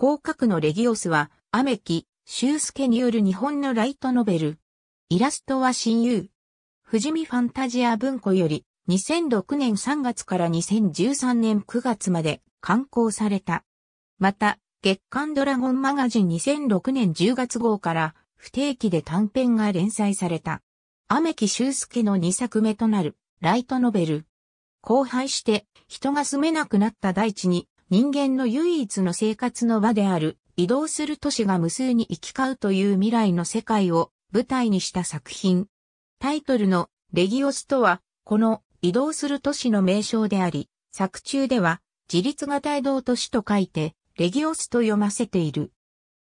広角のレギオスは、ュ木、修介による日本のライトノベル。イラストは親友。富士見ファンタジア文庫より、2006年3月から2013年9月まで刊行された。また、月刊ドラゴンマガジン2006年10月号から不定期で短編が連載された。ュ木修介の2作目となるライトノベル。荒廃して人が住めなくなった大地に人間の唯一の生活の場である移動する都市が無数に行き交うという未来の世界を舞台にした作品。タイトルのレギオスとは、この移動する都市の名称であり、作中では自立型移動都市と書いて、レギオスと読ませている。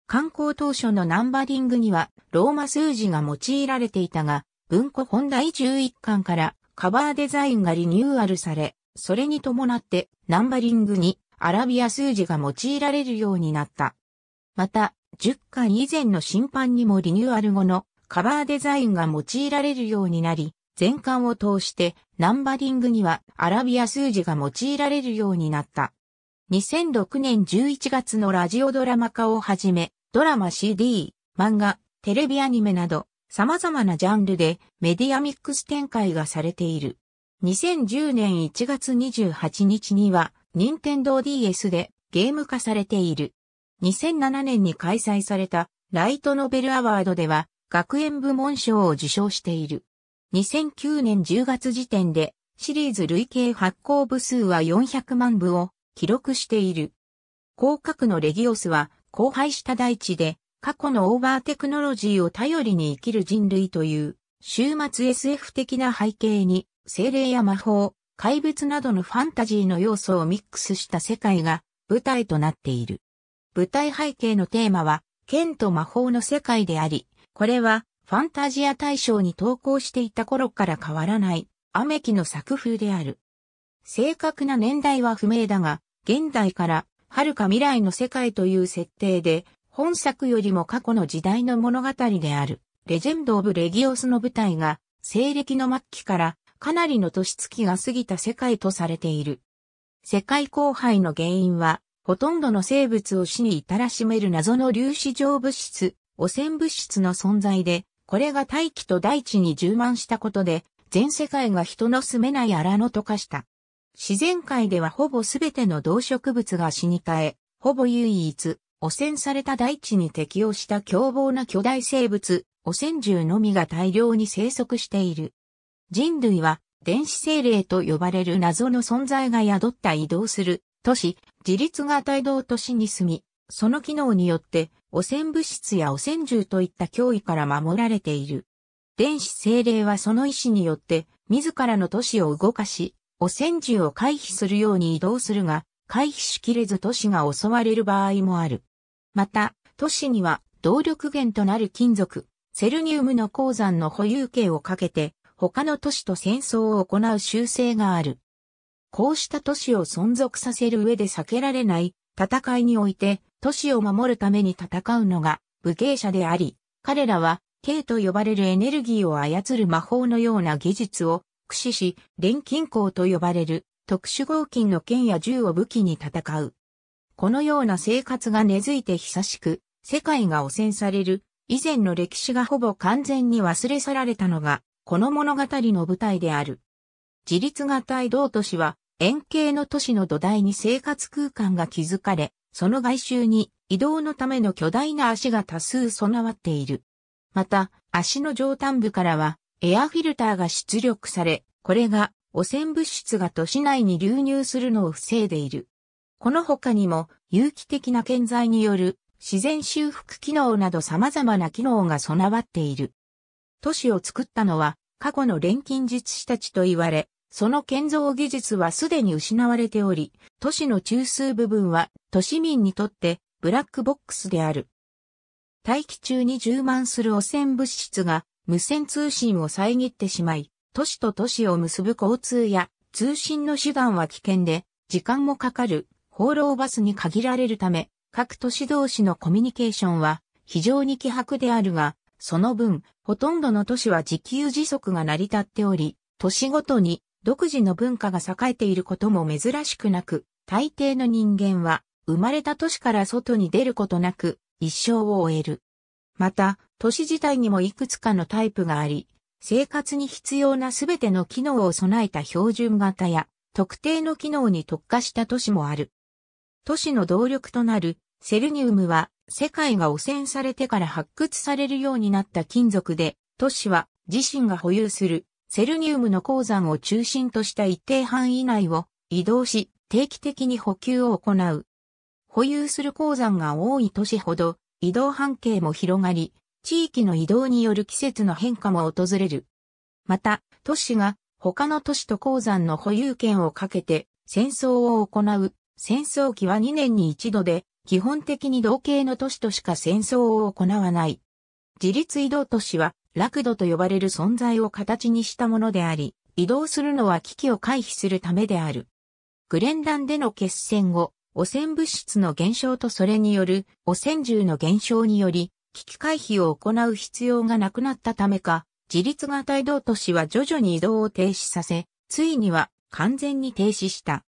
観光当初のナンバリングにはローマ数字が用いられていたが、文庫本第11巻からカバーデザインがリニューアルされ、それに伴ってナンバリングにアラビア数字が用いられるようになった。また、10巻以前の審判にもリニューアル後のカバーデザインが用いられるようになり、全巻を通してナンバリングにはアラビア数字が用いられるようになった。2006年11月のラジオドラマ化をはじめ、ドラマ CD、漫画、テレビアニメなど様々なジャンルでメディアミックス展開がされている。2010年1月28日には任天堂 DS でゲーム化されている。2007年に開催されたライトノベルアワードでは学園部門賞を受賞している。2009年10月時点でシリーズ累計発行部数は400万部を記録している。広角のレギオスは荒廃した大地で過去のオーバーテクノロジーを頼りに生きる人類という終末 SF 的な背景に精霊や魔法、怪物などのファンタジーの要素をミックスした世界が舞台となっている。舞台背景のテーマは、剣と魔法の世界であり、これはファンタジア大賞に投稿していた頃から変わらない、アメキの作風である。正確な年代は不明だが、現代から遥か未来の世界という設定で、本作よりも過去の時代の物語である、レジェンド・オブ・レギオスの舞台が、西暦の末期からかなりの年月が過ぎた世界とされている。世界荒廃の原因は、ほとんどの生物を死に至らしめる謎の粒子状物質、汚染物質の存在で、これが大気と大地に充満したことで、全世界が人の住めない荒野と化した。自然界ではほぼすべての動植物が死に絶え、ほぼ唯一、汚染された大地に適応した凶暴な巨大生物、汚染獣のみが大量に生息している。人類は電子精霊と呼ばれる謎の存在が宿った移動する都市、自立型移動都市に住み、その機能によって汚染物質や汚染獣といった脅威から守られている。電子精霊はその意志によって自らの都市を動かし、汚染獣を回避するように移動するが、回避しきれず都市が襲われる場合もある。また、都市には動力源となる金属、セルニウムの鉱山の保有権をかけて、他の都市と戦争を行う習性がある。こうした都市を存続させる上で避けられない戦いにおいて都市を守るために戦うのが武芸者であり、彼らは K と呼ばれるエネルギーを操る魔法のような技術を駆使し、錬金工と呼ばれる特殊合金の剣や銃を武器に戦う。このような生活が根付いて久しく、世界が汚染される以前の歴史がほぼ完全に忘れ去られたのがこの物語の舞台である。自立型移動都市は、円形の都市の土台に生活空間が築かれ、その外周に移動のための巨大な足が多数備わっている。また、足の上端部からは、エアフィルターが出力され、これが汚染物質が都市内に流入するのを防いでいる。この他にも、有機的な建材による自然修復機能など様々な機能が備わっている。都市を作ったのは過去の錬金術師たちと言われ、その建造技術はすでに失われており、都市の中枢部分は都市民にとってブラックボックスである。大気中に充満する汚染物質が無線通信を遮ってしまい、都市と都市を結ぶ交通や通信の手段は危険で、時間もかかる、放浪バスに限られるため、各都市同士のコミュニケーションは非常に希薄であるが、その分、ほとんどの都市は自給自足が成り立っており、都市ごとに独自の文化が栄えていることも珍しくなく、大抵の人間は生まれた都市から外に出ることなく一生を終える。また、都市自体にもいくつかのタイプがあり、生活に必要なすべての機能を備えた標準型や、特定の機能に特化した都市もある。都市の動力となるセルニウムは世界が汚染されてから発掘されるようになった金属で、都市は自身が保有するセルニウムの鉱山を中心とした一定範囲内を移動し、定期的に補給を行う。保有する鉱山が多い都市ほど移動半径も広がり、地域の移動による季節の変化も訪れる。また、都市が他の都市と鉱山の保有権をかけて戦争を行う。戦争期は2年に一度で、基本的に同型の都市としか戦争を行わない。自立移動都市は、落土と呼ばれる存在を形にしたものであり、移動するのは危機を回避するためである。グレンダンでの決戦後、汚染物質の減少とそれによる汚染獣の減少により、危機回避を行う必要がなくなったためか、自立型移動都市は徐々に移動を停止させ、ついには完全に停止した。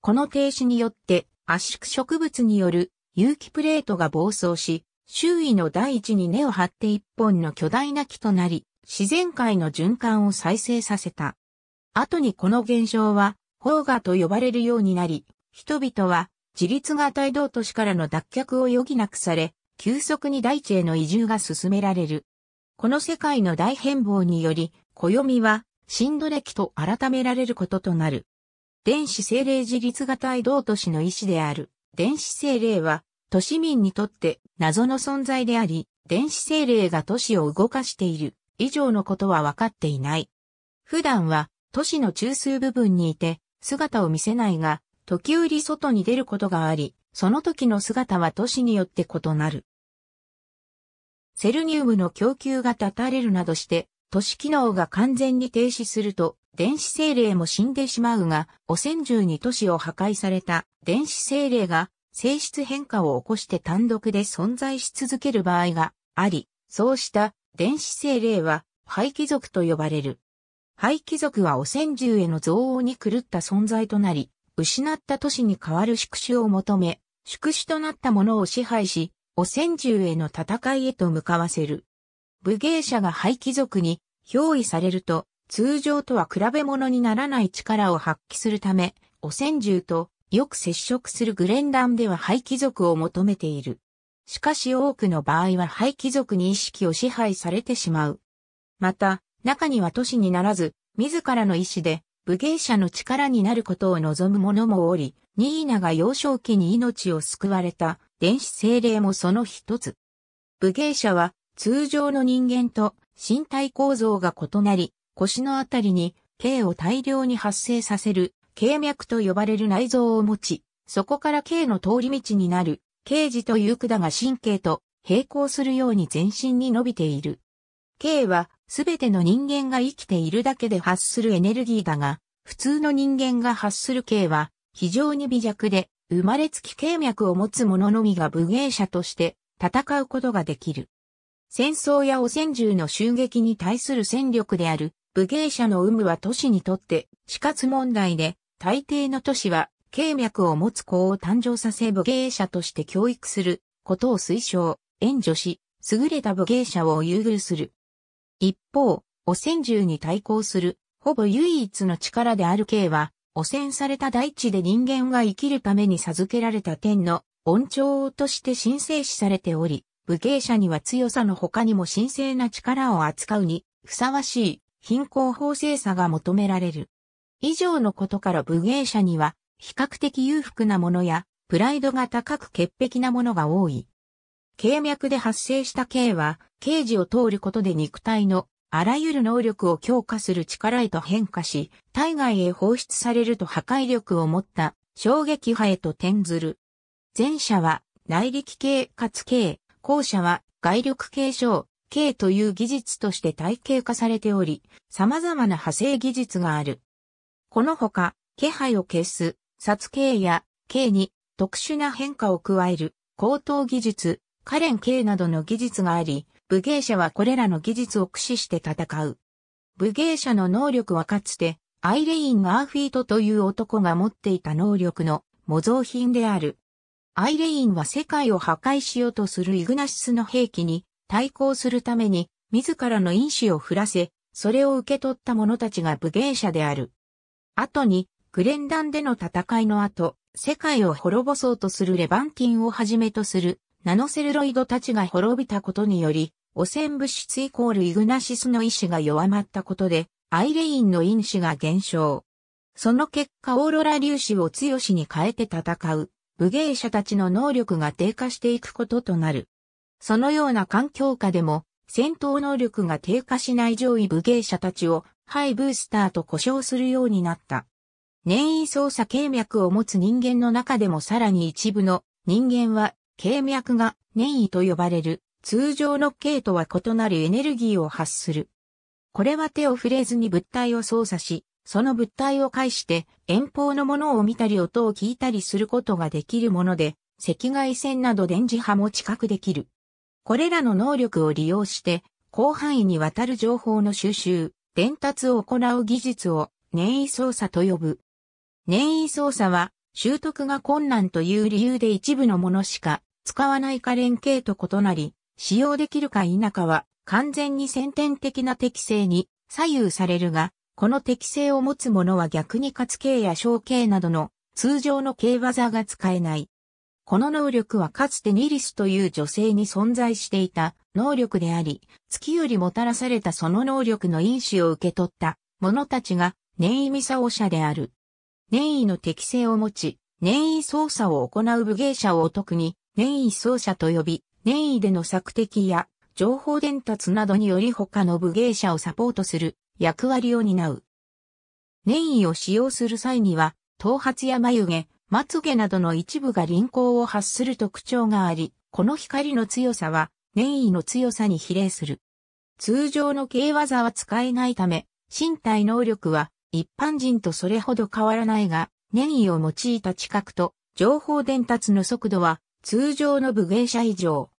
この停止によって圧縮植物による有機プレートが暴走し、周囲の大地に根を張って一本の巨大な木となり、自然界の循環を再生させた。後にこの現象は、氷河と呼ばれるようになり、人々は自立型移動都市からの脱却を余儀なくされ、急速に大地への移住が進められる。この世界の大変貌により、暦は、新土期と改められることとなる。電子精霊自立型移動都市の意思である。電子精霊は、都市民にとって謎の存在であり、電子精霊が都市を動かしている以上のことは分かっていない。普段は都市の中枢部分にいて姿を見せないが、時折外に出ることがあり、その時の姿は都市によって異なる。セルニウムの供給が断たれるなどして、都市機能が完全に停止すると、電子精霊も死んでしまうが、汚染獣に都市を破壊された電子精霊が性質変化を起こして単独で存在し続ける場合があり、そうした電子精霊は廃棄族と呼ばれる。廃棄族は汚染獣への憎悪に狂った存在となり、失った都市に代わる宿主を求め、宿主となったものを支配し、汚染獣への戦いへと向かわせる。武芸者が廃棄族に憑依されると、通常とは比べ物にならない力を発揮するため、汚染獣とよく接触するグレンランでは廃貴族を求めている。しかし多くの場合は廃貴族に意識を支配されてしまう。また、中には都市にならず、自らの意志で、武芸者の力になることを望む者もおり、ニーナが幼少期に命を救われた、電子精霊もその一つ。武芸者は、通常の人間と身体構造が異なり、腰のあたりに、刑を大量に発生させる経脈と呼ばれる内臓を持ち、そこから経の通り道になる、経時という管が神経と並行するように全身に伸びている。経は、すべての人間が生きているだけで発するエネルギーだが、普通の人間が発する経は、非常に微弱で、生まれつき経脈を持つ者のみが武芸者として戦うことができる。戦争や汚染獣の襲撃に対する戦力である武芸者の有無は都市にとって死活問題で大抵の都市は、経脈を持つ子を誕生させ武芸者として教育することを推奨、援助し、優れた武芸者を優遇する。一方、汚染獣に対抗する、ほぼ唯一の力である経は、汚染された大地で人間が生きるために授けられた天の恩寵として神聖視されており、武芸者には強さの他にも神聖な力を扱うに、ふさわしい貧困法制さが求められる。以上のことから武芸者には、比較的裕福なものや、プライドが高く潔癖なものが多い。経脈で発生した経は、刑事を通ることで肉体のあらゆる能力を強化する力へと変化し、体外へ放出されると破壊力を持った衝撃波へと転ずる。前者は内力系かつ系、後者は外力系症、系という技術として体系化されており、様々な派生技術がある。このほか、気配を消す、殺刑や、刑に特殊な変化を加える、高等技術、カレン刑などの技術があり、武芸者はこれらの技術を駆使して戦う。武芸者の能力はかつて、アイレイン・アーフィートという男が持っていた能力の模造品である。アイレインは世界を破壊しようとするイグナシスの兵器に対抗するために自らの因子を振らせ、それを受け取った者たちが武芸者である。後に、グレンダンでの戦いの後、世界を滅ぼそうとするレバンティンをはじめとするナノセルロイドたちが滅びたことにより、汚染物質イコールイグナシスの意志が弱まったことで、アイレインの因子が減少。その結果オーロラ粒子を強しに変えて戦う、武芸者たちの能力が低下していくこととなる。そのような環境下でも、戦闘能力が低下しない上位武芸者たちをハイブースターと呼称するようになった。粘位操作経脈を持つ人間の中でもさらに一部の人間は経脈が粘位と呼ばれる通常の系とは異なるエネルギーを発する。これは手を触れずに物体を操作し、その物体を介して遠方のものを見たり音を聞いたりすることができるもので、赤外線など電磁波も近くできる。これらの能力を利用して、広範囲にわたる情報の収集、伝達を行う技術を念意操作と呼ぶ。念意操作は習得が困難という理由で一部のものしか使わないか連携と異なり、使用できるか否かは完全に先天的な適性に左右されるが、この適性を持つものは逆に活形や小形などの通常の形技が使えない。この能力はかつてニリスという女性に存在していた能力であり、月よりもたらされたその能力の因子を受け取った者たちが念意サオ者である。念意の適性を持ち、念意操作を行う武芸者をお得に、念意奏者と呼び、念意での策的や情報伝達などにより他の武芸者をサポートする役割を担う。念意を使用する際には、頭髪や眉毛、まつ毛などの一部が輪行を発する特徴があり、この光の強さは粘意の強さに比例する。通常の軽技は使えないため、身体能力は一般人とそれほど変わらないが、粘意を用いた知覚と情報伝達の速度は通常の武芸者以上。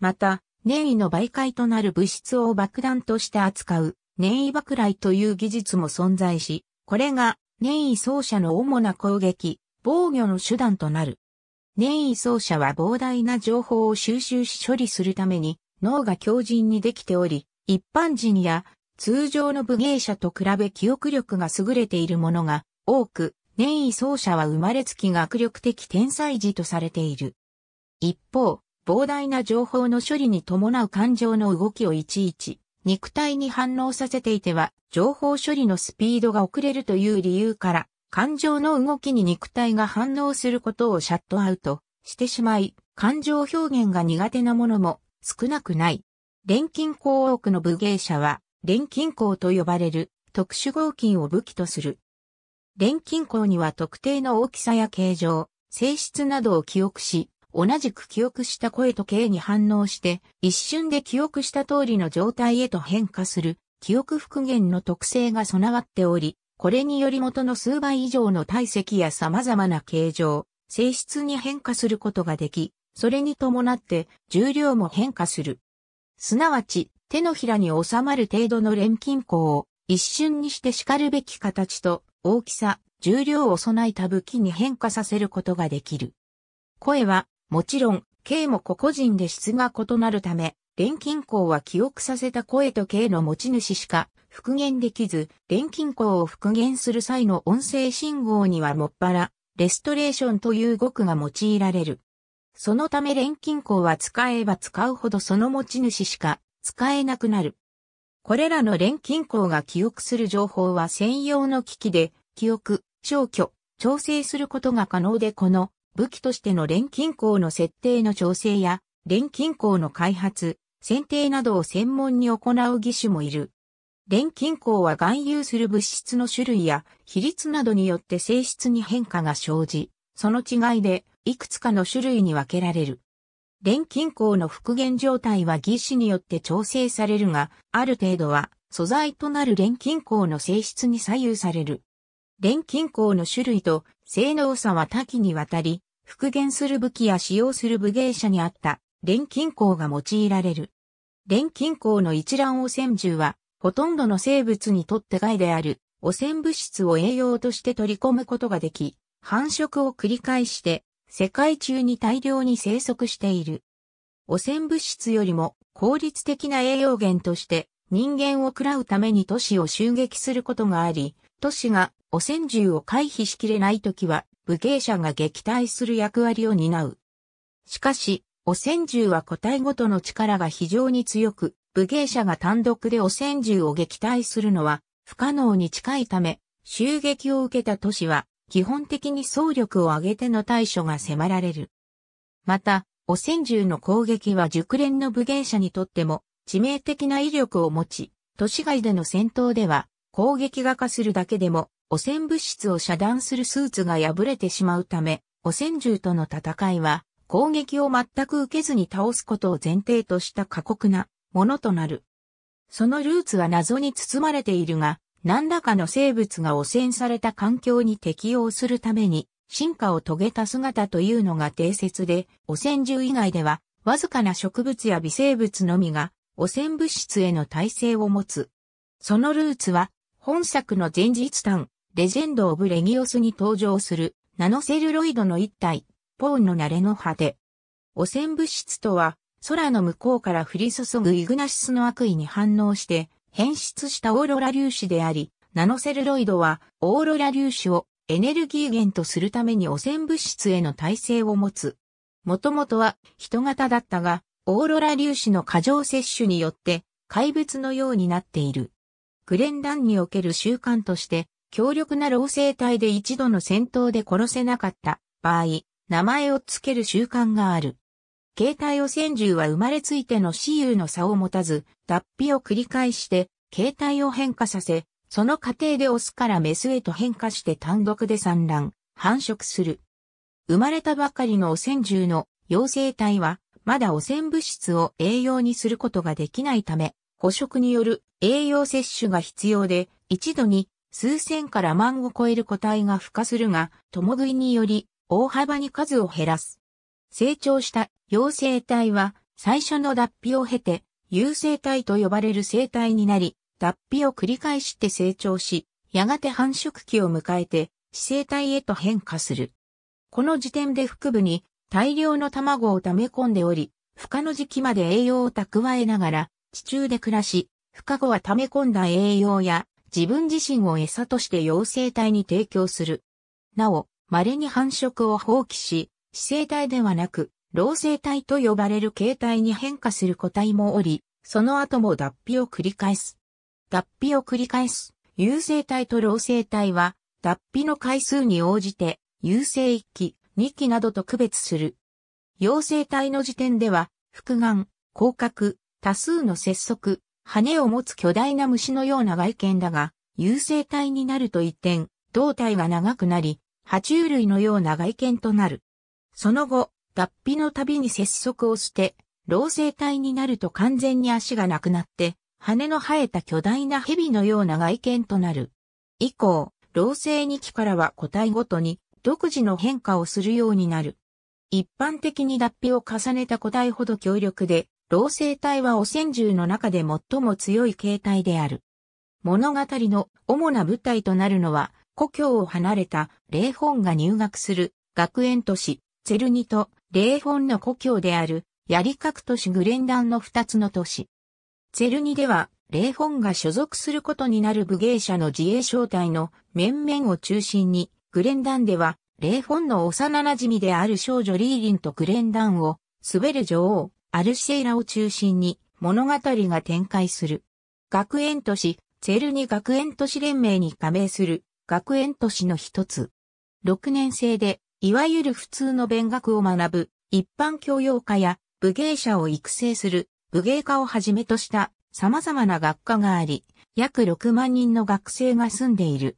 また、粘意の媒介となる物質を爆弾として扱う粘意爆雷という技術も存在し、これが粘意奏者の主な攻撃、防御の手段となる。念位奏者は膨大な情報を収集し処理するために脳が強靭にできており、一般人や通常の武芸者と比べ記憶力が優れているものが多く、念位奏者は生まれつき学力的天才児とされている。一方、膨大な情報の処理に伴う感情の動きをいちいち肉体に反応させていては、情報処理のスピードが遅れるという理由から、感情の動きに肉体が反応することをシャットアウトしてしまい、感情表現が苦手なものも少なくない。錬金工多くの武芸者は、錬金工と呼ばれる特殊合金を武器とする。錬金工には特定の大きさや形状、性質などを記憶し、同じく記憶した声と形に反応して、一瞬で記憶した通りの状態へと変化する、記憶復元の特性が備わっており、これにより元の数倍以上の体積や様々な形状、性質に変化することができ、それに伴って重量も変化する。すなわち、手のひらに収まる程度の錬金庫を一瞬にして叱るべき形と大きさ、重量を備えた武器に変化させることができる。声は、もちろん、形も個々人で質が異なるため、錬金工は記憶させた声と形の持ち主しか復元できず、錬金工を復元する際の音声信号にはもっぱら、レストレーションという語句が用いられる。そのため錬金工は使えば使うほどその持ち主しか使えなくなる。これらの錬金工が記憶する情報は専用の機器で記憶、消去、調整することが可能でこの武器としての錬金工の設定の調整や錬金工の開発、剪定などを専門に行う技種もいる。錬金鉱は含有する物質の種類や比率などによって性質に変化が生じ、その違いでいくつかの種類に分けられる。錬金鉱の復元状態は技師によって調整されるが、ある程度は素材となる錬金鉱の性質に左右される。錬金鉱の種類と性能差は多岐にわたり、復元する武器や使用する武芸者にあった錬金鉱が用いられる。錬金鉱の一覧汚染獣は、ほとんどの生物にとって害である汚染物質を栄養として取り込むことができ、繁殖を繰り返して、世界中に大量に生息している。汚染物質よりも効率的な栄養源として人間を喰らうために都市を襲撃することがあり、都市が汚染獣を回避しきれないときは、武芸者が撃退する役割を担う。しかし、汚染銃は個体ごとの力が非常に強く、武芸者が単独で汚染銃を撃退するのは不可能に近いため、襲撃を受けた都市は基本的に総力を挙げての対処が迫られる。また、汚染銃の攻撃は熟練の武芸者にとっても致命的な威力を持ち、都市外での戦闘では攻撃が化するだけでも汚染物質を遮断するスーツが破れてしまうため、汚染銃との戦いは攻撃を全く受けずに倒すことを前提とした過酷なものとなる。そのルーツは謎に包まれているが、何らかの生物が汚染された環境に適応するために進化を遂げた姿というのが定説で、汚染獣以外では、わずかな植物や微生物のみが汚染物質への耐性を持つ。そのルーツは、本作の前日譚、レジェンド・オブ・レギオスに登場するナノセルロイドの一体、ポーンの慣れの果て。汚染物質とは、空の向こうから降り注ぐイグナシスの悪意に反応して、変質したオーロラ粒子であり、ナノセルロイドは、オーロラ粒子をエネルギー源とするために汚染物質への耐性を持つ。もともとは人型だったが、オーロラ粒子の過剰摂取によって怪物のようになっている。グレンダンにおける習慣として、強力な老生体で一度の戦闘で殺せなかった場合、名前を付ける習慣がある。携帯汚染獣は生まれついての雌雄の差を持たず、脱皮を繰り返して、携帯を変化させ、その過程でオスからメスへと変化して単独で産卵、繁殖する。生まれたばかりの汚染獣の幼生体は、まだ汚染物質を栄養にすることができないため、捕食による栄養摂取が必要で、一度に数千から万を超える個体が孵化するが、共食いにより大幅に数を減らす。成長した幼生体は最初の脱皮を経て、有生体と呼ばれる生体になり、脱皮を繰り返して成長し、やがて繁殖期を迎えて、死生体へと変化する。この時点で腹部に大量の卵を溜め込んでおり、孵化の時期まで栄養を蓄えながら、地中で暮らし、孵化後は溜め込んだ栄養や自分自身を餌として幼生体に提供する。なお、稀に繁殖を放棄し、死生体ではなく、老生体と呼ばれる形態に変化する個体もおり、その後も脱皮を繰り返す。脱皮を繰り返す、有生体と老生体は、脱皮の回数に応じて、有生1期、2期などと区別する。陽生体の時点では、複眼、広角、多数の節足、羽を持つ巨大な虫のような外見だが、有生体になると一点、胴体が長くなり、爬虫類のような外見となる。その後、脱皮のたびに節足を捨て、老生体になると完全に足がなくなって、羽の生えた巨大な蛇のような外見となる。以降、老成2期からは個体ごとに独自の変化をするようになる。一般的に脱皮を重ねた個体ほど強力で、老成体は汚染獣の中で最も強い形態である。物語の主な舞台となるのは、故郷を離れたレーホンが入学する学園都市、ゼルニとレーホンの故郷であるヤリカ都市グレンダンの二つの都市。ゼルニでは、レーホンが所属することになる武芸者の自衛小隊の面々を中心に、グレンダンでは、レーホンの幼馴染である少女リーリンとグレンダンを、滑る女王、アルシイラを中心に物語が展開する。学園都市、ゼルニ学園都市連盟に加盟する学園都市の一つ。6年生で、いわゆる普通の勉学を学ぶ、一般教養科や武芸者を育成する、武芸科をはじめとした様々な学科があり、約6万人の学生が住んでいる。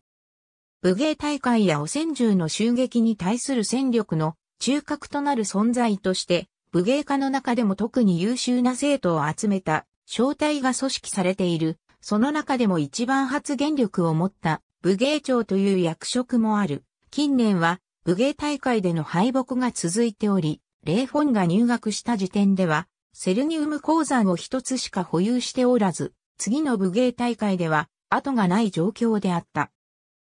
武芸大会や汚染獣の襲撃に対する戦力の中核となる存在として、武芸家の中でも特に優秀な生徒を集めた、招待が組織されている、その中でも一番発言力を持った武芸長という役職もある。近年は武芸大会での敗北が続いており、レ本フォンが入学した時点では、セルニウム鉱山を一つしか保有しておらず、次の武芸大会では、後がない状況であった。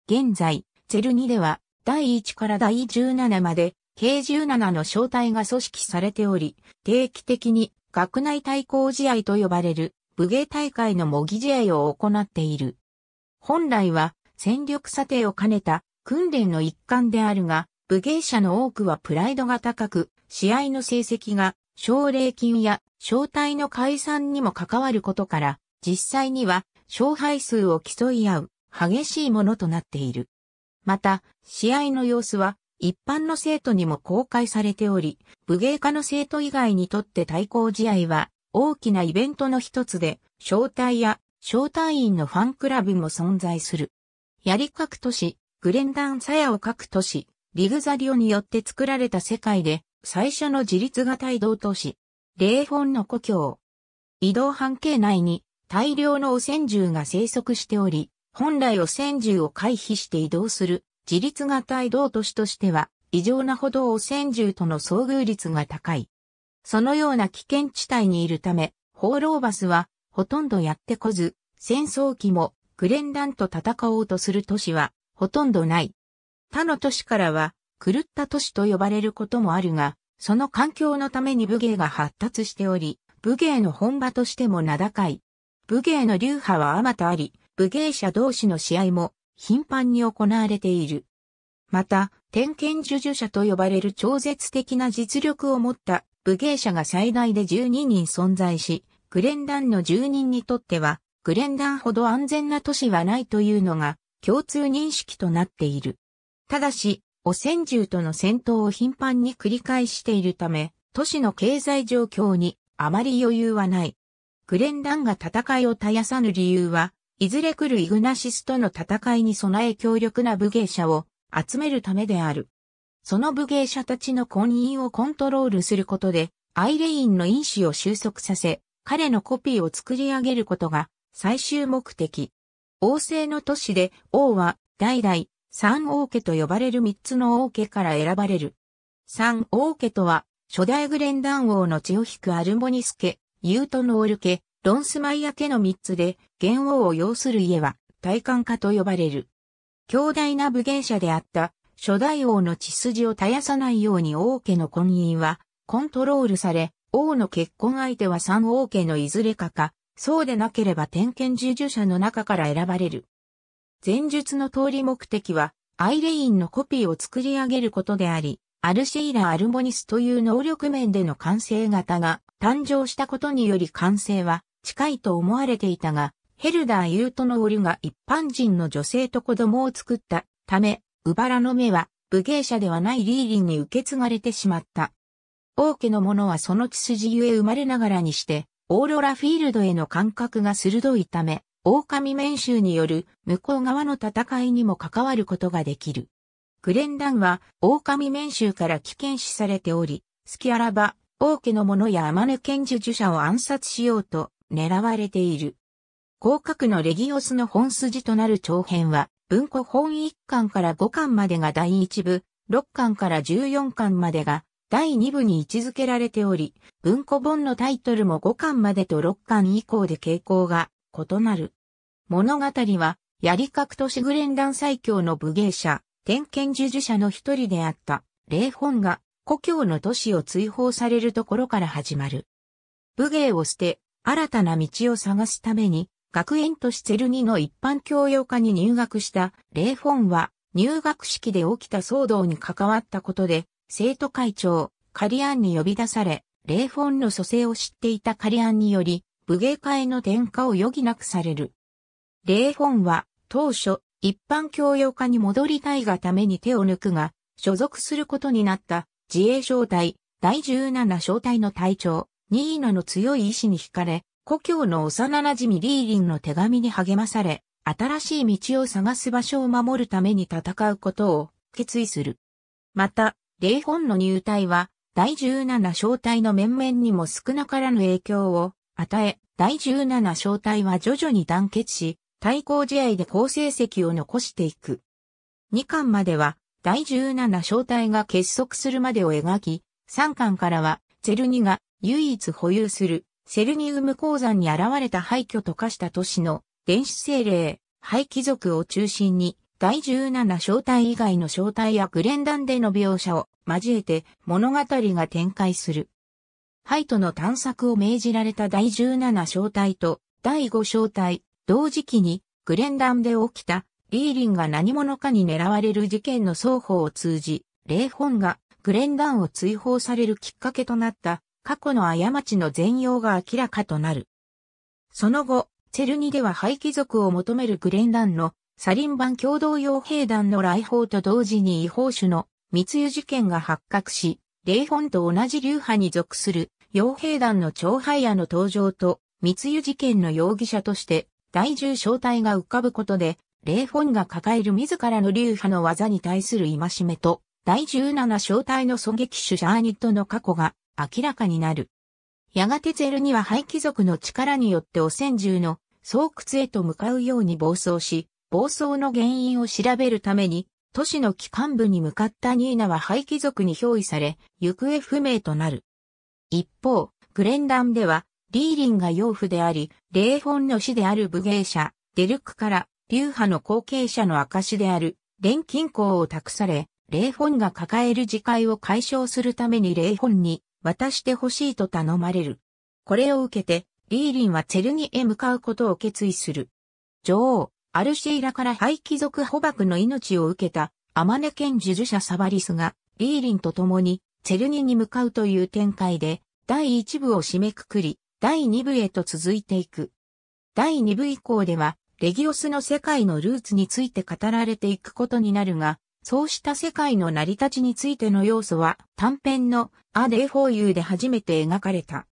現在、セルニでは、第1から第17まで、計17の招待が組織されており、定期的に学内対抗試合と呼ばれる武芸大会の模擬試合を行っている。本来は戦力査定を兼ねた訓練の一環であるが、武芸者の多くはプライドが高く、試合の成績が奨励金や招待の解散にも関わることから、実際には勝敗数を競い合う激しいものとなっている。また、試合の様子は一般の生徒にも公開されており、武芸家の生徒以外にとって対抗試合は大きなイベントの一つで、招待や招待員のファンクラブも存在する。槍各都市、グレンダン・サヤオ各都市、リグザリオによって作られた世界で最初の自立型移動都市。レーフォンの故郷。移動半径内に大量の汚染獣が生息しており、本来汚染獣を回避して移動する自立型移動都市としては異常なほど汚染獣との遭遇率が高い。そのような危険地帯にいるため、放浪バスはほとんどやってこず、戦争期もグレンダンと戦おうとする都市はほとんどない。他の都市からは狂った都市と呼ばれることもあるが、その環境のために武芸が発達しており、武芸の本場としても名高い。武芸の流派はあまたあり、武芸者同士の試合も頻繁に行われている。また、天剣呪術者と呼ばれる超絶的な実力を持った武芸者が最大で12人存在し、グレンダンの住人にとってはグレンダンほど安全な都市はないというのが共通認識となっている。ただし、汚染獣との戦闘を頻繁に繰り返しているため、都市の経済状況にあまり余裕はない。グレンダンが戦いを絶やさぬ理由は、いずれ来るイグナシスとの戦いに備え強力な武芸者を集めるためである。その武芸者たちの婚姻をコントロールすることで、アイレインの因子を収束させ、彼のコピーを作り上げることが最終目的。王政の都市で王は代々三王家と呼ばれる三つの王家から選ばれる。三王家とは初代グレンダン王の血を引くアルモニス家、ユートノール家、ロンスマイア家の三つで、元王を要する家は大官家と呼ばれる。強大な武芸者であった初代王の血筋を絶やさないように王家の婚姻はコントロールされ、王の結婚相手は三王家のいずれかか、そうでなければ点検従事者の中から選ばれる。前述の通り目的は、アイレインのコピーを作り上げることであり、アルシーラ・アルモニスという能力面での完成型が誕生したことにより完成は近いと思われていたが、ヘルダー・ユートのオルが一般人の女性と子供を作ったため、ウバラの目は武芸者ではないリーリンに受け継がれてしまった。王家の者はその血筋ゆえ生まれながらにして、オーロラフィールドへの感覚が鋭いため、狼面衆による向こう側の戦いにも関わることができる。グレンダンは狼面衆から危険視されており、隙あらば王家の者や天音賢治受者を暗殺しようと狙われている。広角のレギオスの本筋となる長編は、文庫本1巻から5巻までが第1部、6巻から14巻までが第2部に位置づけられており、文庫本のタイトルも5巻までと6巻以降で傾向が異なる。物語は、槍角と市グレンダン最強の武芸者、天剣授受者の一人であった、霊本が、故郷の都市を追放されるところから始まる。武芸を捨て、新たな道を探すために、学園都市ツェルニの一般教養科に入学した霊本は、入学式で起きた騒動に関わったことで、生徒会長、カリアンに呼び出され、レ本フォンの蘇生を知っていたカリアンにより、武芸会の転下を余儀なくされる。レ本フォンは、当初、一般教養科に戻りたいがために手を抜くが、所属することになった自衛小隊、第17小隊の隊長、ニーナの強い意志に惹かれ、故郷の幼馴染リーリンの手紙に励まされ、新しい道を探す場所を守るために戦うことを決意する。また、霊本の入隊は、第17小隊の面々にも少なからぬ影響を与え、第17小隊は徐々に団結し、対抗試合で好成績を残していく。2巻までは、第17小隊が結束するまでを描き、3巻からは、ゼルニが唯一保有する、セルニウム鉱山に現れた廃墟と化した都市の電子精霊、廃貴族を中心に、第17正体以外の正体やグレンダンでの描写を交えて物語が展開する。ハイトの探索を命じられた第17正体と第5正体、同時期にグレンダンで起きたリーリンが何者かに狙われる事件の双方を通じ、霊本がグレンダンを追放されるきっかけとなった過去の過ちの全容が明らかとなる。その後、チェルニでは廃貴族を求めるグレンダンのサリン版共同傭兵団の来訪と同時に違法種の密輸事件が発覚し、霊本と同じ流派に属する傭兵団の長輩屋の登場と密輸事件の容疑者として第10小隊が浮かぶことで、霊本が抱える自らの流派の技に対する戒めと、第17小隊の狙撃手シャーニットの過去が明らかになる。やがてゼルには廃貴族の力によって汚染獣の巣窟へと向かうように暴走し、暴走の原因を調べるために、都市の機関部に向かったニーナは廃貴族に憑依され、行方不明となる。一方、グレンダンでは、リーリンが養父であり、霊本の師である武芸者、デルクから、流派の後継者の証である、錬金校を託され、霊本が抱える自戒を解消するために霊本に渡してほしいと頼まれる。これを受けて、リーリンはチェルニへ向かうことを決意する。女王、アルシェイラから廃貴族捕獲の命を受けたアマネ県呪術者サバリスがリーリンと共にチェルニに向かうという展開で第1部を締めくくり第2部へと続いていく。第2部以降ではレギオスの世界のルーツについて語られていくことになるが、そうした世界の成り立ちについての要素は短編のアデーフォーユーで初めて描かれた。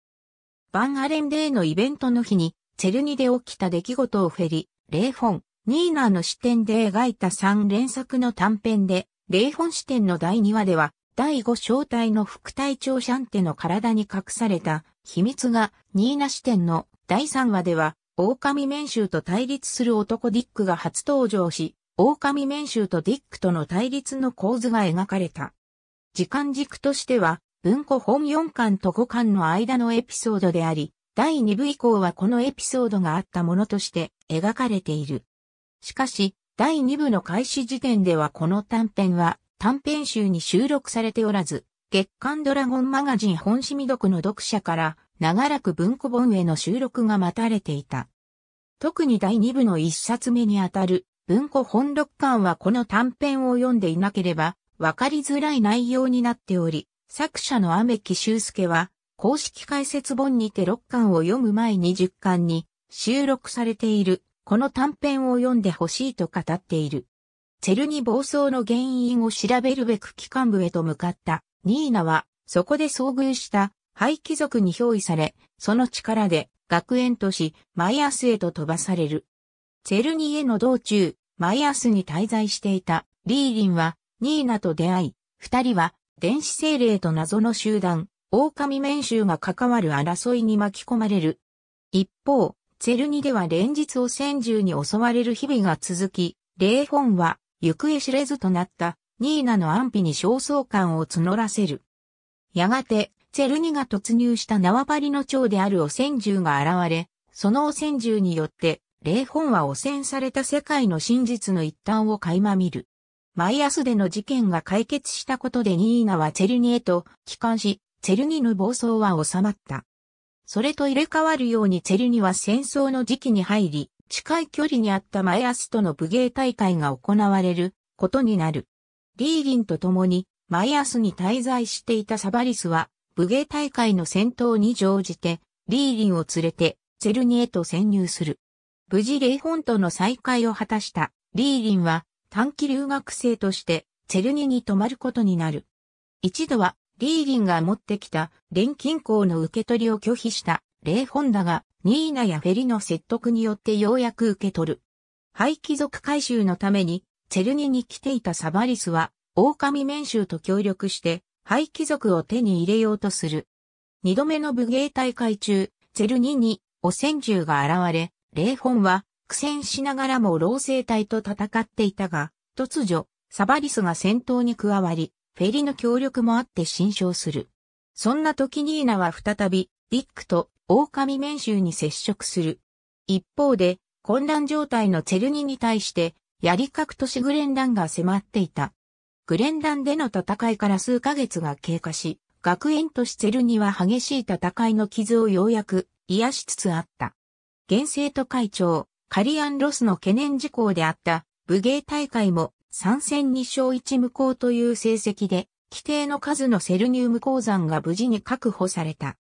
バンアレンデーのイベントの日に、チェルニで起きた出来事をフェリ、レイフォン、ニーナの視点で描いた3連作の短編で、霊本視点の第2話では、第5小隊の副隊長シャンテの体に隠された秘密が、ニーナ視点の第3話では、狼面衆と対立する男ディックが初登場し、狼面衆とディックとの対立の構図が描かれた。時間軸としては、文庫本4巻と5巻の間のエピソードであり、第2部以降はこのエピソードがあったものとして描かれている。しかし、第2部の開始時点ではこの短編は短編集に収録されておらず、月刊ドラゴンマガジン本紙未読の読者から長らく文庫本への収録が待たれていた。特に第2部の1冊目にあたる文庫本六巻はこの短編を読んでいなければわかりづらい内容になっており、作者の雨木修介は公式解説本にて6巻を読む前に10巻に収録されているこの短編を読んでほしいと語っている。チェルニ暴走の原因を調べるべく機関部へと向かったニーナは、そこで遭遇した廃貴族に憑依され、その力で学園都市マイアスへと飛ばされる。チェルニへの道中、マイアスに滞在していたリーリンはニーナと出会い、二人は電子精霊と謎の集団、狼面衆が関わる争いに巻き込まれる。一方、チェルニでは連日汚染獣に襲われる日々が続き、霊本は行方知れずとなったニーナの安否に焦燥感を募らせる。やがて、チェルニが突入した縄張りの長である汚染獣が現れ、その汚染獣によって、霊本は汚染された世界の真実の一端を垣間見る。マイアスでの事件が解決したことでニーナはチェルニへと帰還し、チェルニの暴走は収まった。それと入れ替わるようにチェルニは戦争の時期に入り、近い距離にあったマアスとの武芸大会が行われることになる。リーギンと共にマアスに滞在していたサバリスは武芸大会の戦闘に乗じてリーギンを連れてチェルニへと潜入する。無事レイホンとの再会を果たしたリーギンは短期留学生としてチェルニに泊まることになる。一度はリーリンが持ってきた錬金鉱の受け取りを拒否したレイ・ホンダがニーナやフェリの説得によってようやく受け取る。廃棄族回収のためにチェルニに来ていたサバリスは狼面衆と協力して廃棄族を手に入れようとする。二度目の武芸大会中、チェルニに汚染獣が現れ、レイ・ホンは苦戦しながらも老生隊と戦っていたが、突如、サバリスが戦闘に加わり、フェリの協力もあって心象する。そんな時ニーナは再び、ディックと狼面衆に接触する。一方で、混乱状態のチェルニに対して、やりかく都市グレンランが迫っていた。グレンランでの戦いから数ヶ月が経過し、学園都市チェルニは激しい戦いの傷をようやく癒しつつあった。現生徒会長、カリアン・ロスの懸念事項であった武芸大会も3戦2勝1無効という成績で、規定の数のセルニウム鉱山が無事に確保された。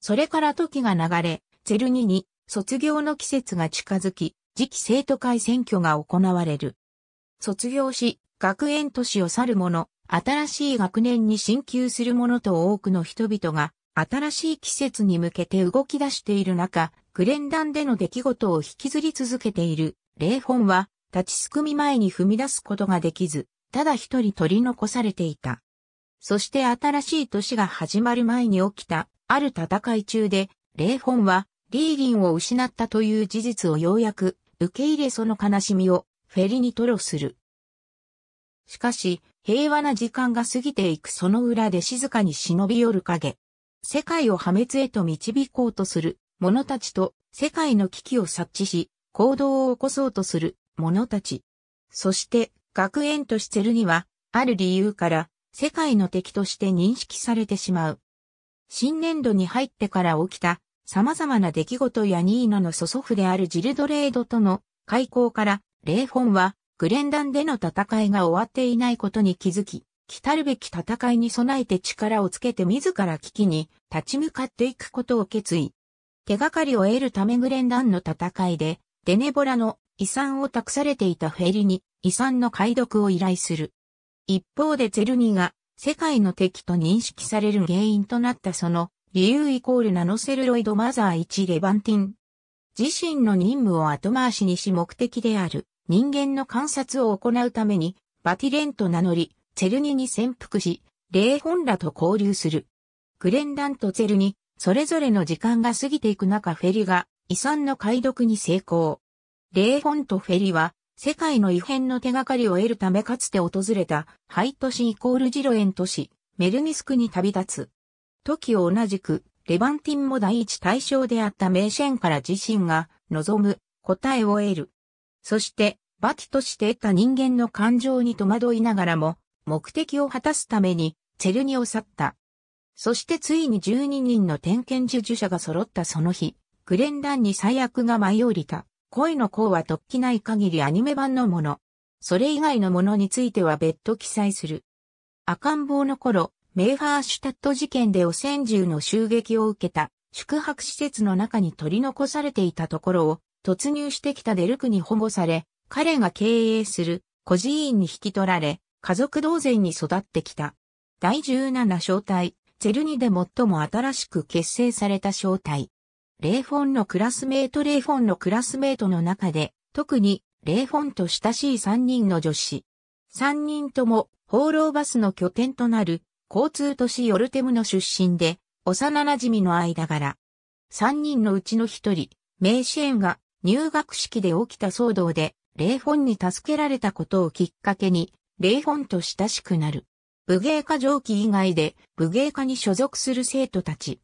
それから時が流れ、ゼルニに卒業の季節が近づき、次期生徒会選挙が行われる。卒業し、学園都市を去る者、新しい学年に進級する者と多くの人々が、新しい季節に向けて動き出している中、グレンダンでの出来事を引きずり続けている、レイフォンは、立ちすくみ前に踏み出すことができず、ただ一人取り残されていた。そして新しい年が始まる前に起きた、ある戦い中で、霊本は、リーリンを失ったという事実をようやく、受け入れその悲しみを、フェリに吐露する。しかし、平和な時間が過ぎていくその裏で静かに忍び寄る影。世界を破滅へと導こうとする者たちと世界の危機を察知し行動を起こそうとする者たち。そして、学園都市てるルには、ある理由から、世界の敵として認識されてしまう。新年度に入ってから起きた、様々な出来事やニーナの祖祖父であるジルドレードとの開口から、レーフォンは、グレンダンでの戦いが終わっていないことに気づき、来るべき戦いに備えて力をつけて自ら危機に立ち向かっていくことを決意。手がかりを得るためグレンダンの戦いで、デネボラの遺産を託されていたフェリに遺産の解読を依頼する。一方でゼルニが世界の敵と認識される原因となったその理由イコールナノセルロイドマザー1レバンティン。自身の任務を後回しにし目的である人間の観察を行うためにバティレンと名乗り、ゼルニに潜伏し、霊本らと交流する。グレンダンとゼルニ、それぞれの時間が過ぎていく中フェリが遺産の解読に成功。レーフォントフェリは、世界の異変の手がかりを得るためかつて訪れた、ハイト市イコールジロエン都市、メルミスクに旅立つ。時を同じく、レバンティンも第一対象であった名シェンから自身が望む答えを得る。そして、バティとして得た人間の感情に戸惑いながらも、目的を果たすために、チェルニを去った。そしてついに12人の点検受受者が揃ったその日、グレンランに最悪が舞い降りた。恋の項は突起ない限りアニメ版のもの。それ以外のものについては別途記載する。赤ん坊の頃、メーファーシュタット事件で汚染銃の襲撃を受けた宿泊施設の中に取り残されていたところを突入してきたデルクに保護され、彼が経営する孤児院に引き取られ、家族同然に育ってきた。第17小隊、ゼルニで最も新しく結成された小隊。レイフォンのクラスメートレイフォンのクラスメートの中で、特にレイフォンと親しい3人の女子。3人とも、放浪バスの拠点となる、交通都市ヨルテムの出身で、幼馴染の間柄。3人のうちの1人、名支援が入学式で起きた騒動で、レイフォンに助けられたことをきっかけに、レイフォンと親しくなる。武芸家上記以外で、武芸家に所属する生徒たち。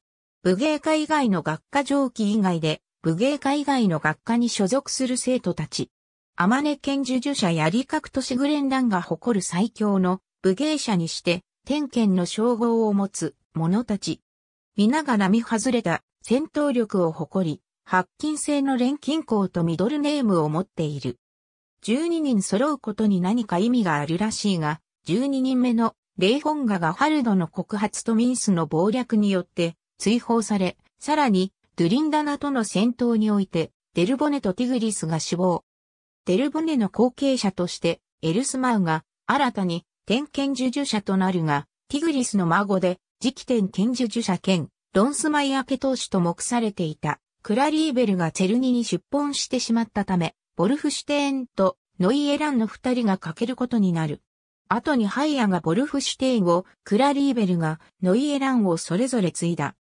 武芸家以外の学科上記以外で、武芸家以外の学科に所属する生徒たち。天音県受受者や理学都市グレンランが誇る最強の武芸者にして、天県の称号を持つ者たち。皆が並外れた戦闘力を誇り、白金製の錬金校とミドルネームを持っている。12人揃うことに何か意味があるらしいが、12人目の霊本画がハルドの告発とミンスの謀略によって追放され、さらに、ドゥリンダナとの戦闘において、デルボネとティグリスが死亡。デルボネの後継者として、エルスマウが、新たに、天剣授受者となるが、ティグリスの孫で、次期天剣授受者兼、ロンスマイアケ投手と目されていた、クラリーベルがチェルニに出奔してしまったため、ボルフシュテーンとノイエランの二人が欠けることになる。後にハイヤがボルフシュテーンを、クラリーベルがノイエランをそれぞれ継いだ。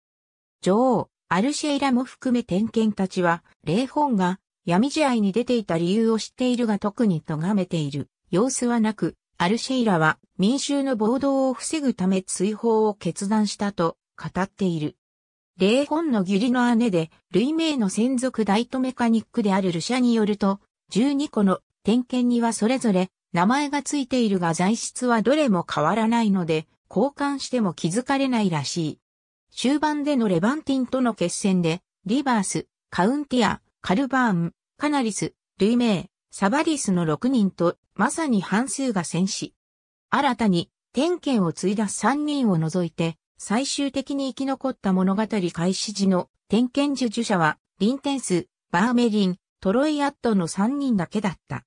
女王、アルシェイラも含め点検たちは、霊本が闇試合に出ていた理由を知っているが特に咎めている様子はなく、アルシェイラは民衆の暴動を防ぐため追放を決断したと語っている。霊本の義理の姉で、類名の専属ダイトメカニックであるルシャによると、12個の点検にはそれぞれ名前がついているが材質はどれも変わらないので、交換しても気づかれないらしい。終盤でのレバンティンとの決戦で、リバース、カウンティア、カルバーン、カナリス、ルイメイ、サバリスの6人と、まさに半数が戦死。新たに、天検を継いだ3人を除いて、最終的に生き残った物語開始時の天検受受者は、リンテンス、バーメリン、トロイアットの3人だけだった。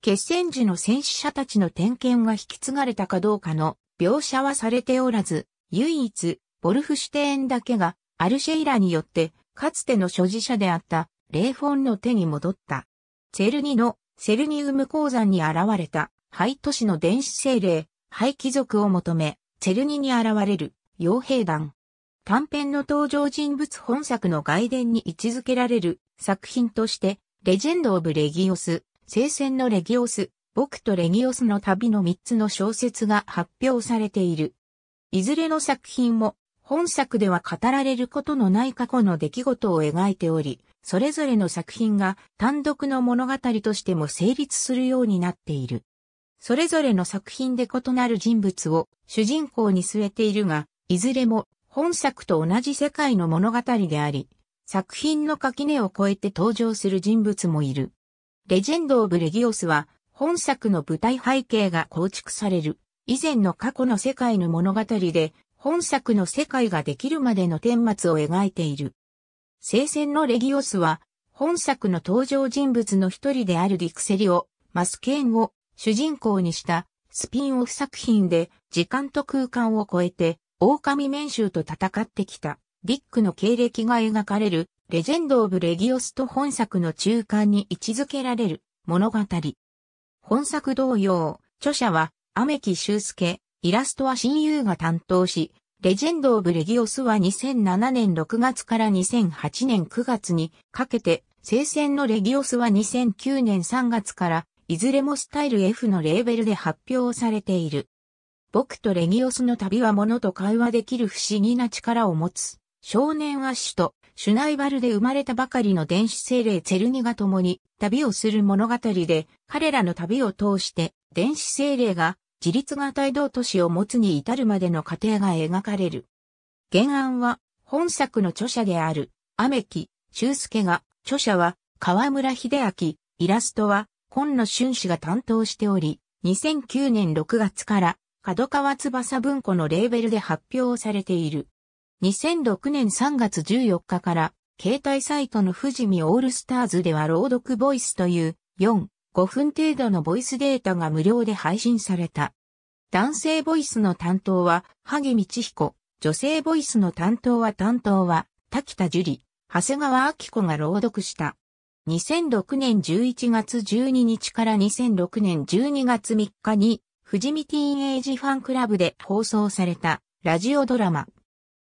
決戦時の戦死者たちの点検が引き継がれたかどうかの描写はされておらず、唯一ボルフシュテーンだけがアルシェイラによってかつての所持者であったレイフォンの手に戻った。ツェルニのセルニウム鉱山に現れた廃都市の電子精霊、廃貴族を求め、ツェルニに現れる傭兵団。短編の登場人物本作の外伝に位置づけられる作品として、レジェンド・オブ・レギオス、聖戦のレギオス、僕とレギオスの旅の3つの小説が発表されている。いずれの作品も本作では語られることのない過去の出来事を描いており、それぞれの作品が単独の物語としても成立するようになっている。それぞれの作品で異なる人物を主人公に据えているが、いずれも本作と同じ世界の物語であり、作品の垣根を越えて登場する人物もいる。レジェンド・オブ・レギオスは、本作の舞台背景が構築される、以前の過去の世界の物語で、本作の世界ができるまでの顛末を描いている。聖戦のレギオスは、本作の登場人物の一人であるディクセリオ、マスケーンを主人公にしたスピンオフ作品で、時間と空間を超えて、狼面衆と戦ってきた、ディックの経歴が描かれる、レジェンド・オブ・レギオスと本作の中間に位置づけられる物語。本作同様、著者は、ュ木修介、イラストは親友が担当し、レジェンド・オブ・レギオスは2007年6月から2008年9月にかけて、聖戦のレギオスは2009年3月から、いずれもスタイル F のレーベルで発表されている。僕とレギオスの旅は物と会話できる不思議な力を持つ。少年アッシュとシュナイバルで生まれたばかりの電子精霊チェルニが共に旅をする物語で彼らの旅を通して電子精霊が自立型移動都市を持つに至るまでの過程が描かれる。原案は本作の著者である、ュ木ス介が、著者は河村秀明、イラストは今野俊氏が担当しており、2009年6月から角川翼文庫のレーベルで発表されている。2006年3月14日から、携帯サイトの富士見オールスターズでは朗読ボイスという4 5分程度のボイスデータが無料で配信された。男性ボイスの担当は、萩道彦。女性ボイスの担当は担当は、滝田樹里、長谷川明子が朗読した。2006年11月12日から2006年12月3日に、富士見ティーンエイジファンクラブで放送された、ラジオドラマ。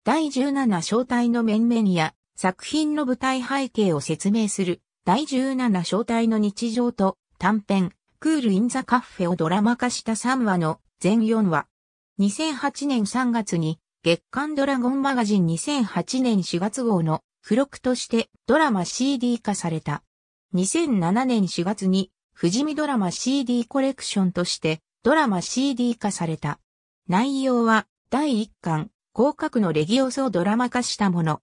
第17招待の面々や、作品の舞台背景を説明する、第17招待の日常と短編、クール・イン・ザ・カッフェをドラマ化した3話の全4話。2008年3月に月刊ドラゴンマガジン2008年4月号の付録としてドラマ CD 化された。2007年4月に富士見ドラマ CD コレクションとしてドラマ CD 化された。内容は第1巻、広角のレギオスをドラマ化したもの。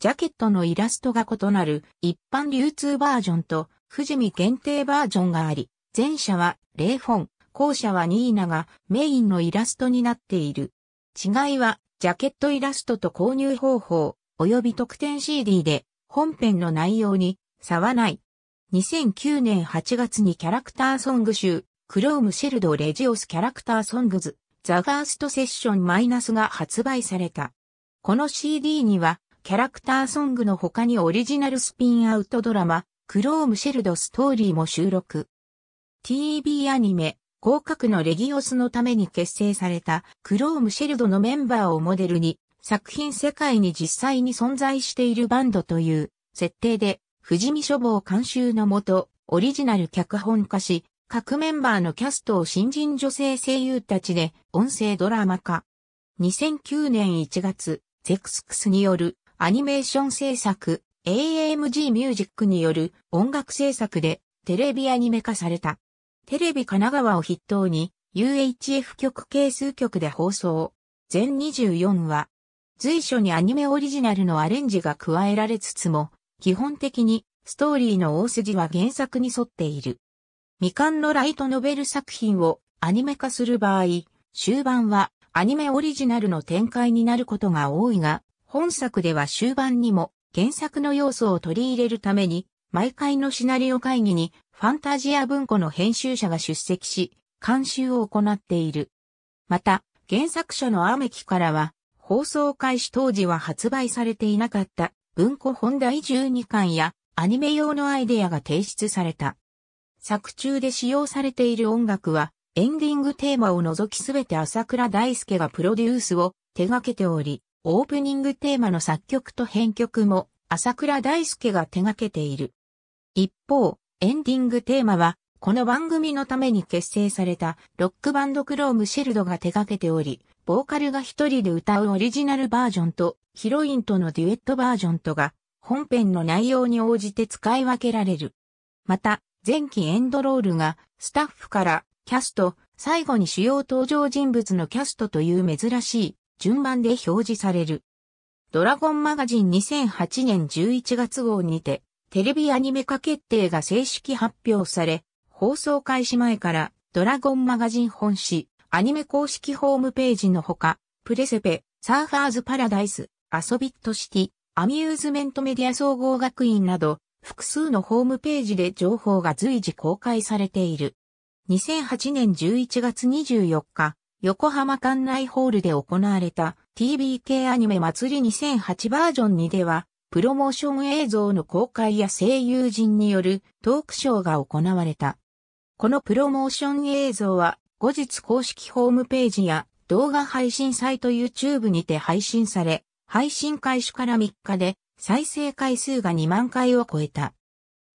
ジャケットのイラストが異なる一般流通バージョンと富士見限定バージョンがあり、前者はォ本、後者はニーナがメインのイラストになっている。違いは、ジャケットイラストと購入方法、及び特典 CD で、本編の内容に差はない。2009年8月にキャラクターソング集、クロームシェルドレジオスキャラクターソングズ、ザファーストセッションマイナスが発売された。この CD には、キャラクターソングの他にオリジナルスピンアウトドラマ、クロームシェルドストーリーも収録。TV アニメ、広角のレギオスのために結成されたクロームシェルドのメンバーをモデルに作品世界に実際に存在しているバンドという設定で富士見書房監修のもとオリジナル脚本化し各メンバーのキャストを新人女性声優たちで音声ドラマ化。2009年1月、ゼクスクスによるアニメーション制作 AMG ミュージックによる音楽制作でテレビアニメ化された。テレビ神奈川を筆頭に UHF 局係数局で放送。全24話。随所にアニメオリジナルのアレンジが加えられつつも、基本的にストーリーの大筋は原作に沿っている。未完のライトノベル作品をアニメ化する場合、終盤はアニメオリジナルの展開になることが多いが、本作では終盤にも原作の要素を取り入れるために、毎回のシナリオ会議にファンタジア文庫の編集者が出席し、監修を行っている。また、原作者のアメキからは、放送開始当時は発売されていなかった文庫本第12巻やアニメ用のアイデアが提出された。作中で使用されている音楽は、エンディングテーマを除きすべて朝倉大輔がプロデュースを手掛けており、オープニングテーマの作曲と編曲も朝倉大輔が手掛けている。一方、エンディングテーマは、この番組のために結成されたロックバンドクロームシェルドが手掛けており、ボーカルが一人で歌うオリジナルバージョンとヒロインとのデュエットバージョンとが本編の内容に応じて使い分けられる。また、前期エンドロールがスタッフからキャスト、最後に主要登場人物のキャストという珍しい順番で表示される。ドラゴンマガジン2008年11月号にて、テレビアニメ化決定が正式発表され、放送開始前からドラゴンマガジン本誌、アニメ公式ホームページのほか、プレセペ、サーファーズパラダイス、アソビットシティ、アミューズメントメディア総合学院など、複数のホームページで情報が随時公開されている。2008年11月24日、横浜館内ホールで行われた TBK アニメ祭り2008バージョン2では、プロモーション映像の公開や声優陣によるトークショーが行われた。このプロモーション映像は後日公式ホームページや動画配信サイト YouTube にて配信され、配信開始から3日で再生回数が2万回を超えた。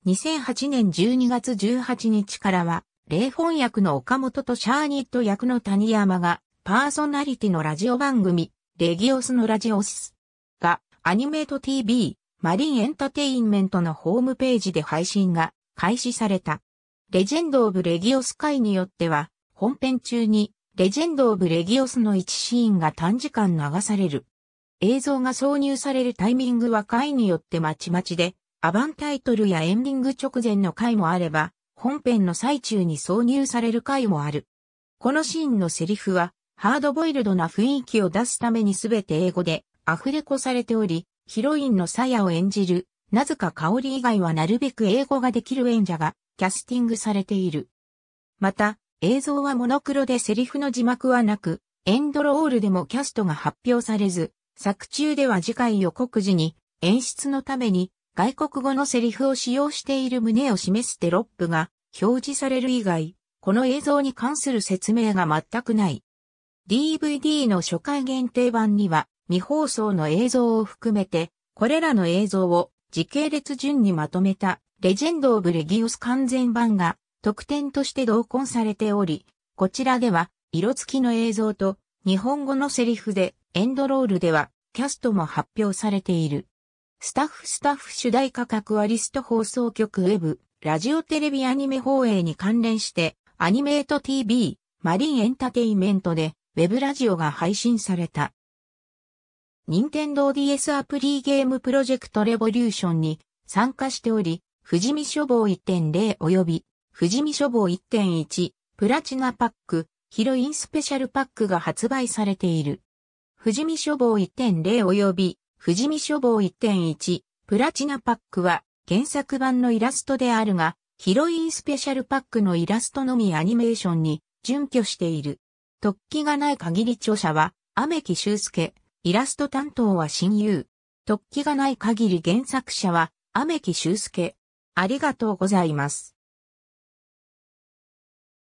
2008年12月18日からは霊ン役の岡本とシャーニット役の谷山が、パーソナリティのラジオ番組、レギオスのラジオスが、アニメート TV、マリンエンタテインメントのホームページで配信が開始された。レジェンド・オブ・レギオス会によっては、本編中に、レジェンド・オブ・レギオスの1シーンが短時間流される。映像が挿入されるタイミングは回によってまちまちで、アバンタイトルやエンディング直前の回もあれば、本編の最中に挿入される回もある。このシーンのセリフは、ハードボイルドな雰囲気を出すためにすべて英語でアフレコされており、ヒロインのサヤを演じる、なぜか香り以外はなるべく英語ができる演者がキャスティングされている。また、映像はモノクロでセリフの字幕はなく、エンドロールでもキャストが発表されず、作中では次回予告時に演出のために外国語のセリフを使用している旨を示すテロップが表示される以外、この映像に関する説明が全くない。DVD の初回限定版には未放送の映像を含めて、これらの映像を時系列順にまとめたレジェンド・オブ・レギオス完全版が特典として同梱されており、こちらでは色付きの映像と日本語のセリフでエンドロールではキャストも発表されている。スタッフスタッフ主題価格アリスト放送局ウェブ、ラジオテレビアニメ放映に関連して、アニメート TV、マリンエンタテイメントで、ウェブラジオが配信された。任天堂 DS アプリゲームプロジェクトレボリューションに参加しており、富士見書房1.0及び、富士見書房1.1、プラチナパック、ヒロインスペシャルパックが発売されている。富士見書房1.0及び、富士見書房1.1、プラチナパックは原作版のイラストであるが、ヒロインスペシャルパックのイラストのみアニメーションに準拠している。突起がない限り著者は、雨木修介、イラスト担当は親友。突起がない限り原作者は、雨木修介。ありがとうございます。